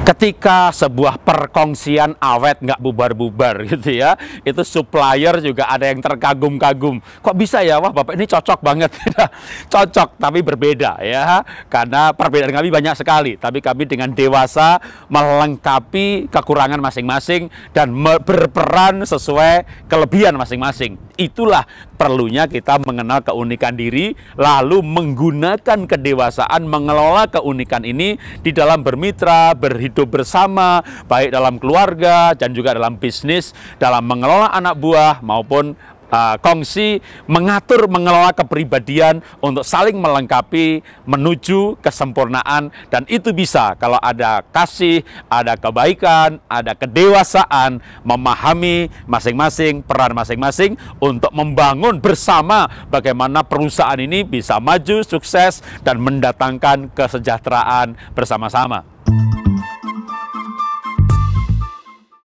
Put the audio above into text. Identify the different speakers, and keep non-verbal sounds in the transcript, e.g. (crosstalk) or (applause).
Speaker 1: ketika sebuah perkongsian awet nggak bubar-bubar (laughs) gitu ya itu supplier juga ada yang terkagum-kagum kok bisa ya wah bapak ini cocok banget (laughs) cocok tapi berbeda ya karena perbedaan kami banyak sekali tapi kami dengan dewasa melengkapi kekurangan masing-masing dan berperan sesuai kelebihan masing-masing itulah perlunya kita mengenal keunikan diri, lalu menggunakan kedewasaan mengelola keunikan ini di dalam bermitra, berhidup bersama, baik dalam keluarga dan juga dalam bisnis, dalam mengelola anak buah maupun uh, ah, kongsi mengatur mengelola kepribadian untuk saling melengkapi menuju kesempurnaan dan itu bisa kalau ada kasih, ada kebaikan, ada kedewasaan memahami masing-masing peran masing-masing untuk membangun bersama bagaimana perusahaan ini bisa maju, sukses dan mendatangkan kesejahteraan bersama-sama.